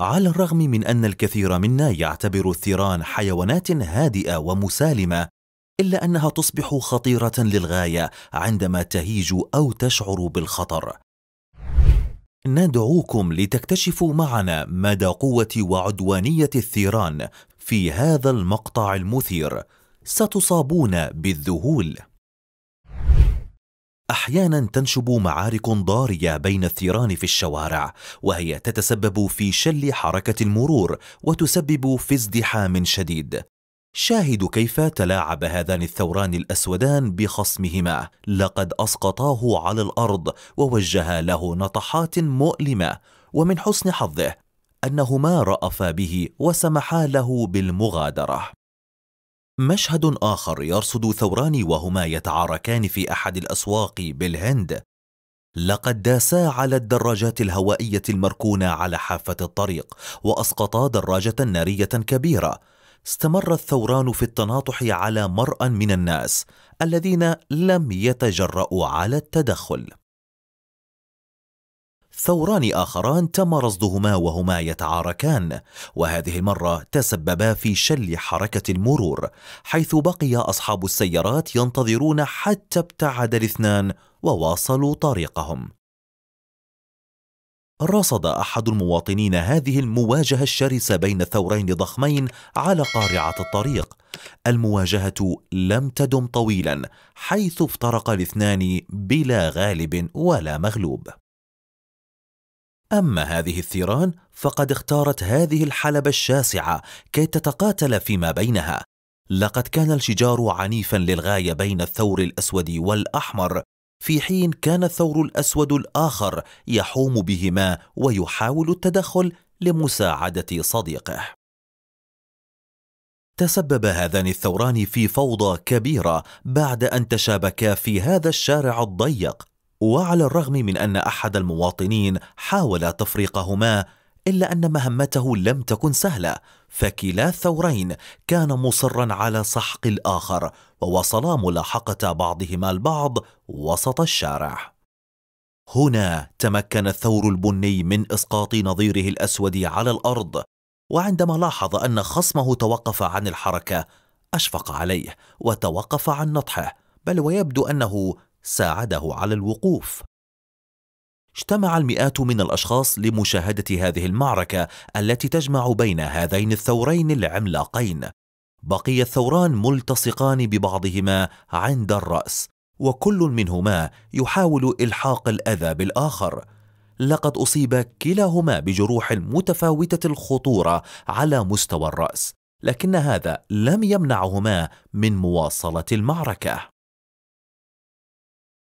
على الرغم من أن الكثير منا يعتبر الثيران حيوانات هادئة ومسالمة إلا أنها تصبح خطيرة للغاية عندما تهيج أو تشعر بالخطر ندعوكم لتكتشفوا معنا مدى قوة وعدوانية الثيران في هذا المقطع المثير ستصابون بالذهول احيانا تنشب معارك ضاريه بين الثيران في الشوارع وهي تتسبب في شل حركه المرور وتسبب في ازدحام شديد شاهدوا كيف تلاعب هذان الثوران الاسودان بخصمهما لقد اسقطاه على الارض ووجها له نطحات مؤلمه ومن حسن حظه انهما رافا به وسمحا له بالمغادره مشهد آخر يرصد ثوران وهما يتعاركان في أحد الأسواق بالهند لقد داسا على الدراجات الهوائية المركونة على حافة الطريق وأسقطا دراجة نارية كبيرة استمر الثوران في التناطح على مرأى من الناس الذين لم يتجرأوا على التدخل ثوران آخران تم رصدهما وهما يتعاركان وهذه المرة تسببا في شل حركة المرور حيث بقي أصحاب السيارات ينتظرون حتى ابتعد الاثنان وواصلوا طريقهم رصد أحد المواطنين هذه المواجهة الشرسة بين ثورين ضخمين على قارعة الطريق. المواجهة لم تدم طويلا حيث افترق الاثنان بلا غالب ولا مغلوب. أما هذه الثيران فقد اختارت هذه الحلبة الشاسعة كي تتقاتل فيما بينها لقد كان الشجار عنيفا للغاية بين الثور الأسود والأحمر في حين كان الثور الأسود الآخر يحوم بهما ويحاول التدخل لمساعدة صديقه تسبب هذان الثوران في فوضى كبيرة بعد أن تشابكا في هذا الشارع الضيق وعلى الرغم من أن أحد المواطنين حاول تفريقهما إلا أن مهمته لم تكن سهلة فكلا الثورين كان مصرا على سحق الآخر ووصلا ملاحقة بعضهما البعض وسط الشارع هنا تمكن الثور البني من إسقاط نظيره الأسود على الأرض وعندما لاحظ أن خصمه توقف عن الحركة أشفق عليه وتوقف عن نطحه بل ويبدو أنه ساعده على الوقوف اجتمع المئات من الاشخاص لمشاهده هذه المعركه التي تجمع بين هذين الثورين العملاقين بقي الثوران ملتصقان ببعضهما عند الراس وكل منهما يحاول الحاق الاذى بالاخر لقد اصيب كلاهما بجروح متفاوته الخطوره على مستوى الراس لكن هذا لم يمنعهما من مواصله المعركه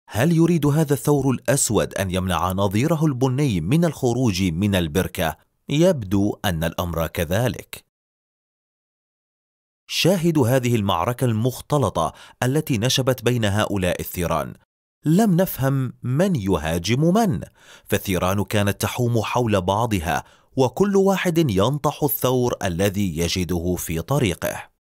هل يريد هذا الثور الأسود أن يمنع نظيره البني من الخروج من البركة؟ يبدو أن الأمر كذلك. شاهدوا هذه المعركة المختلطة التي نشبت بين هؤلاء الثيران. لم نفهم من يهاجم من، فالثيران كانت تحوم حول بعضها، وكل واحد ينطح الثور الذي يجده في طريقه.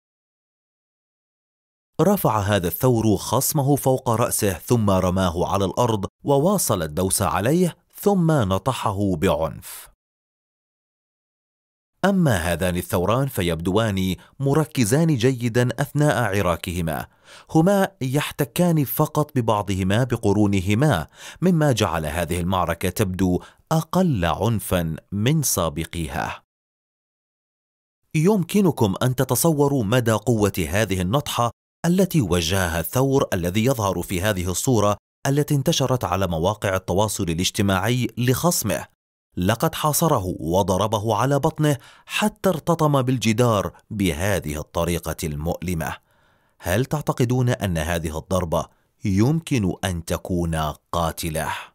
رفع هذا الثور خصمه فوق رأسه ثم رماه على الأرض وواصل الدوس عليه ثم نطحه بعنف أما هذان الثوران فيبدوان مركزان جيدا أثناء عراكهما هما يحتكان فقط ببعضهما بقرونهما مما جعل هذه المعركة تبدو أقل عنفا من سابقيها يمكنكم أن تتصوروا مدى قوة هذه النطحة التي وجهها الثور الذي يظهر في هذه الصورة التي انتشرت على مواقع التواصل الاجتماعي لخصمه لقد حاصره وضربه على بطنه حتى ارتطم بالجدار بهذه الطريقة المؤلمة هل تعتقدون أن هذه الضربة يمكن أن تكون قاتله؟